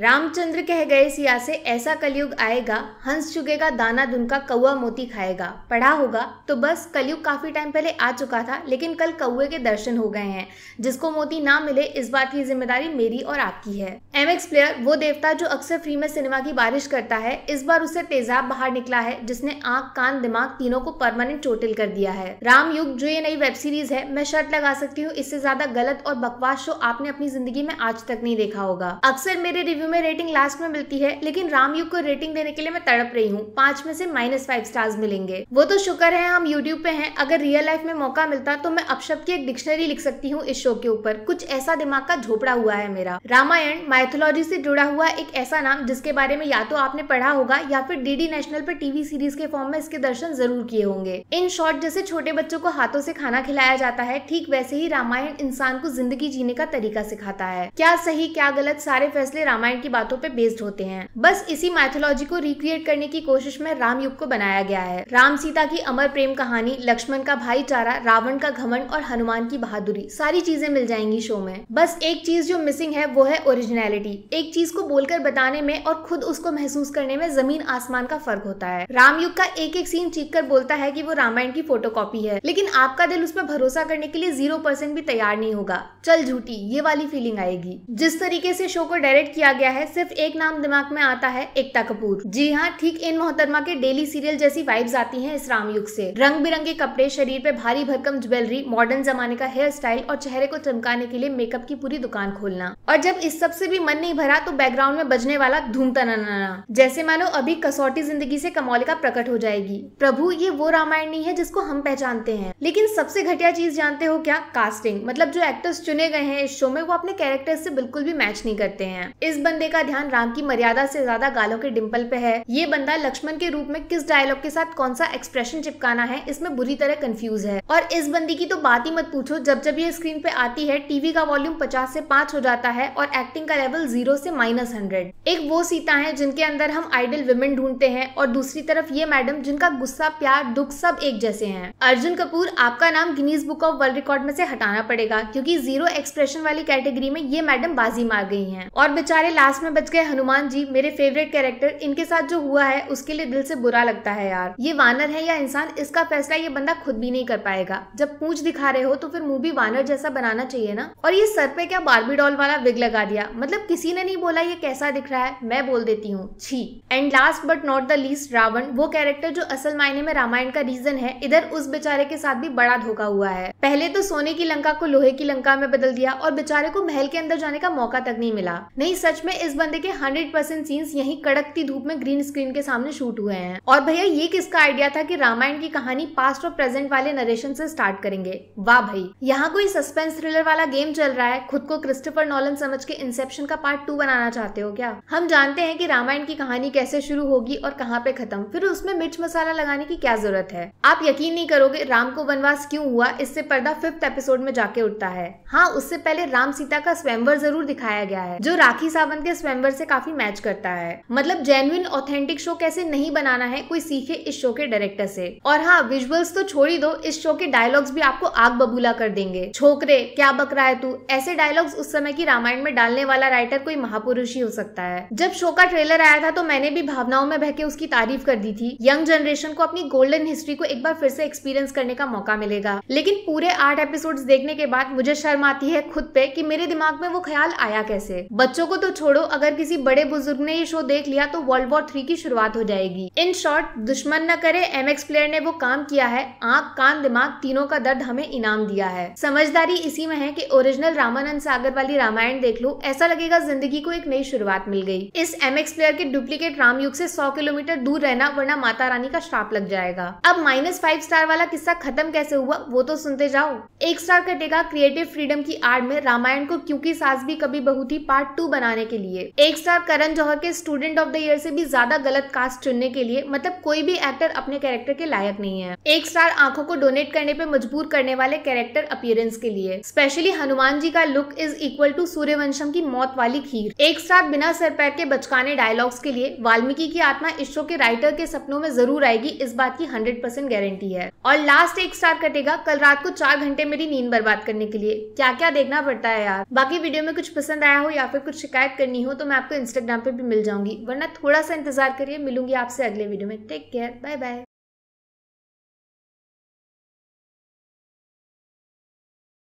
रामचंद्र कह गए सिया से ऐसा कलयुग आएगा हंस चुगेगा दाना दुनका कौआ मोती खाएगा पढ़ा होगा तो बस कलयुग काफ़ी टाइम पहले आ चुका था लेकिन कल कौए के दर्शन हो गए हैं जिसको मोती ना मिले इस बात की जिम्मेदारी मेरी और आपकी है एम एक्स प्लेयर वो देवता जो अक्सर फ्री में सिनेमा की बारिश करता है इस बार उससे तेजाब बाहर निकला है जिसने आँख कान दिमाग तीनों को परमानेंट चोटिल कर दिया है राम युग जो ये नई वेब सीरीज है मैं शर्ट लगा सकती हूँ इससे ज्यादा गलत और बकवास शो आपने अपनी जिंदगी में आज तक नहीं देखा होगा अक्सर मेरे रिव्यू रिव्यू में रेटिंग लास्ट में मिलती है लेकिन रामयुग को रेटिंग देने के लिए मैं तड़प रही हूँ पांच में से माइनस फाइव स्टार्स मिलेंगे वो तो शुक्र है हम यूट्यूब पे हैं अगर रियल लाइफ में मौका मिलता तो मैं अपशब्द की एक डिक्शनरी लिख सकती हूँ इस शो के ऊपर कुछ ऐसा दिमाग का झोपड़ा हुआ है मेरा रामायण माइथोलॉजी से जुड़ा हुआ एक ऐसा नाम जिसके बारे में या तो आपने पढ़ा होगा या फिर डीडी नेशनल पर टीवी सीरीज के फॉर्म में इसके दर्शन जरूर किए होंगे इन शॉर्ट जैसे छोटे बच्चों को हाथों से खाना खिलाया जाता है ठीक वैसे ही रामायण इंसान को जिंदगी जीने का तरीका सिखाता है क्या सही क्या गलत सारे फैसले रामायण रामायण की बातों पे बेस्ड होते हैं बस इसी मैथोलॉजी को रिक्रिएट करने की कोशिश में रामयुग को बनाया गया है राम सीता की अमर प्रेम कहानी लक्ष्मण का भाईचारा रावण का घमंड और हनुमान की बहादुरी सारी चीजें मिल जाएंगी शो में बस एक चीज जो मिसिंग है वो है ओरिजिनलिटी एक चीज को बोलकर बताने में और खुद उसको महसूस करने में जमीन आसमान का फर्क होता है रामयुग का एक एक सीन चीख कर बोलता है की वो रामायण की फोटो है लेकिन आपका दिल उस पर भरोसा करने के लिए जीरो भी तैयार नहीं होगा चल झूठी ये वाली फीलिंग आएगी जिस तरीके से शो को डायरेक्ट किया गया गया है सिर्फ एक नाम दिमाग में आता है एकता कपूर जी हाँ ठीक इन मोहतरमा के डेली सीरियल जैसी वाइब्स आती हैं इस राम युग से रंग बिरंगे कपड़े शरीर पे भारी भरकम ज्वेलरी मॉडर्न जमाने का हेयर स्टाइल और चेहरे को चमकाने के लिए मेकअप की पूरी दुकान खोलना और जब इस सब से भी मन नहीं भरा तो बैकग्राउंड में बजने वाला धूमता ननाना जैसे मानो अभी कसौटी जिंदगी से कमौलिका प्रकट हो जाएगी प्रभु ये वो रामायण नहीं है जिसको हम पहचानते हैं लेकिन सबसे घटिया चीज जानते हो क्या कास्टिंग मतलब जो एक्टर्स चुने गए हैं इस शो में वो अपने कैरेक्टर से बिल्कुल भी मैच नहीं करते हैं इस बंदे का ध्यान राम की मर्यादा से ज्यादा गालों के डिम्पल पे है ये बंदा लक्ष्मण के रूप में किस डायलॉग के साथ कौन सा एक्सप्रेशन चिपकाना है इसमें बुरी तरह कंफ्यूज है और इस बंदी की तो बात ही मत पूछो जब जब ये स्क्रीन पे आती है टीवी का वॉल्यूम पचास से पांच हो जाता है और एक्टिंग का लेवल जीरो से माइनस हंड्रेड एक वो सीता है जिनके अंदर हम आइडल वुमेन ढूंढते हैं और दूसरी तरफ ये मैडम जिनका गुस्सा प्यार दुख सब एक जैसे हैं अर्जुन कपूर आपका नाम Guinness Book of World Record में से हटाना पड़ेगा क्योंकि जीरो एक्सप्रेशन वाली कैटेगरी में ये मैडम बाजी मार गई हैं और बेचारे लास्ट में बच गए हनुमान जी मेरे फेवरेट कैरेक्टर इनके साथ जो हुआ है उसके लिए दिल से बुरा लगता है यार ये वानर है या इंसान इसका फैसला ये बंदा खुद भी नहीं कर पाएगा जब पूछ दिखा रहे हो तो फिर मुंह भी वानर जैसा बनाना चाहिए ना और ये सर पे क्या बारबी डॉल वाला विग लगा दिया मतलब किसी ने नहीं बोला ये कैसा दिख रहा है मैं बोल देती हूँ छी and last but not the least Ravan वो कैरेक्टर जो असल मायने में रामायण का रीजन है इधर उस बेचारे के साथ भी बड़ा धोखा हुआ है पहले तो सोने की लंका को लोहे की लंका में बदल दिया और बेचारे को महल के अंदर जाने का मौका तक नहीं मिला नहीं सच में में इस बंदे के 100 परसेंट सीन्स यही कड़कती धूप में ग्रीन स्क्रीन के सामने शूट हुए हैं और भैया ये किसका आइडिया था कि रामायण की कहानी पास्ट और प्रेजेंट वाले नरेशन से स्टार्ट करेंगे वाह भाई यहाँ कोई सस्पेंस थ्रिलर वाला गेम चल रहा है खुद को क्रिस्टोफर नॉलन समझ के इंसेप्शन का पार्ट टू बनाना चाहते हो क्या हम जानते हैं की रामायण की कहानी कैसे शुरू होगी और कहाँ पे खत्म फिर उसमें मिर्च मसाला लगाने की क्या जरूरत है आप यकीन नहीं करोगे राम को वनवास क्यों हुआ इससे पर्दा फिफ्थ एपिसोड में जाके उठता है हाँ उससे पहले राम सीता का स्वयंवर जरूर दिखाया गया है जो राखी सावंत के स्वयंवर से काफी मैच करता है मतलब जेन्युन ऑथेंटिक शो कैसे नहीं बनाना है कोई सीखे इस शो के डायरेक्टर से और हाँ विजुअल्स तो छोड़ ही दो इस शो के डायलॉग्स भी आपको आग बबूला कर देंगे छोकरे क्या बकरा है तू ऐसे डायलॉग्स उस समय की रामायण में डालने वाला राइटर कोई महापुरुष ही हो सकता है जब शो का ट्रेलर आया था तो मैंने भी भावनाओं में बहके उसकी तारीफ कर दी थी यंग जनरेशन को अपनी गोल्डन हिस्ट्री को एक बार फिर से एक्सपीरियंस करने का मौका मिलेगा लेकिन पूरे आठ एपिसोड देखने के बाद मुझे शर्म आती है खुद पे की मेरे दिमाग में वो ख्याल आया कैसे बच्चों को तो छोड़ छोड़ो अगर किसी बड़े बुजुर्ग ने ये शो देख लिया तो वर्ल्ड वॉर थ्री की शुरुआत हो जाएगी इन शॉर्ट दुश्मन न करे एम एक्स प्लेयर ने वो काम किया है आंख कान दिमाग तीनों का दर्द हमें इनाम दिया है समझदारी इसी में है की ओरिजिनल रामानंद सागर वाली रामायण देख लो ऐसा लगेगा जिंदगी को एक नई शुरुआत मिल गई इस एम एक्स प्लेयर के डुप्लीकेट रामयुग से सौ किलोमीटर दूर रहना वरना माता रानी का श्राप लग जाएगा अब माइनस फाइव स्टार वाला किस्सा खत्म कैसे हुआ वो तो सुनते जाओ एक स्टार कटेगा क्रिएटिव फ्रीडम की आड़ में रामायण को क्यूँकी सास भी कभी बहुत ही पार्ट टू बनाने के लिए एक स्टार करण जौहर के स्टूडेंट ऑफ द ईयर से भी ज्यादा गलत कास्ट चुनने के लिए मतलब कोई भी एक्टर अपने कैरेक्टर के लायक नहीं है एक स्टार आंखों को डोनेट करने पे मजबूर करने वाले कैरेक्टर अपियरेंस के लिए स्पेशली हनुमान जी का look is equal to Sooryavansham की मौत वाली खीर एक साथ बिना सर पैर के बचकाने डायलॉग्स के लिए वाल्मीकि की आत्मा इसरो के राइटर के सपनों में जरूर आएगी इस बात की हंड्रेड परसेंट गारंटी है और लास्ट एक स्टार कटेगा कल रात को चार घंटे मेरी नींद बर्बाद करने के लिए क्या क्या देखना पड़ता है यार बाकी वीडियो में कुछ पसंद आया हो या फिर कुछ शिकायत करनी हो तो मैं आपको इंस्टाग्राम पर भी मिल जाऊंगी वरना थोड़ा सा इंतज़ार करिए मिलूंगी आपसे अगले वीडियो में टेक केयर बाय बाय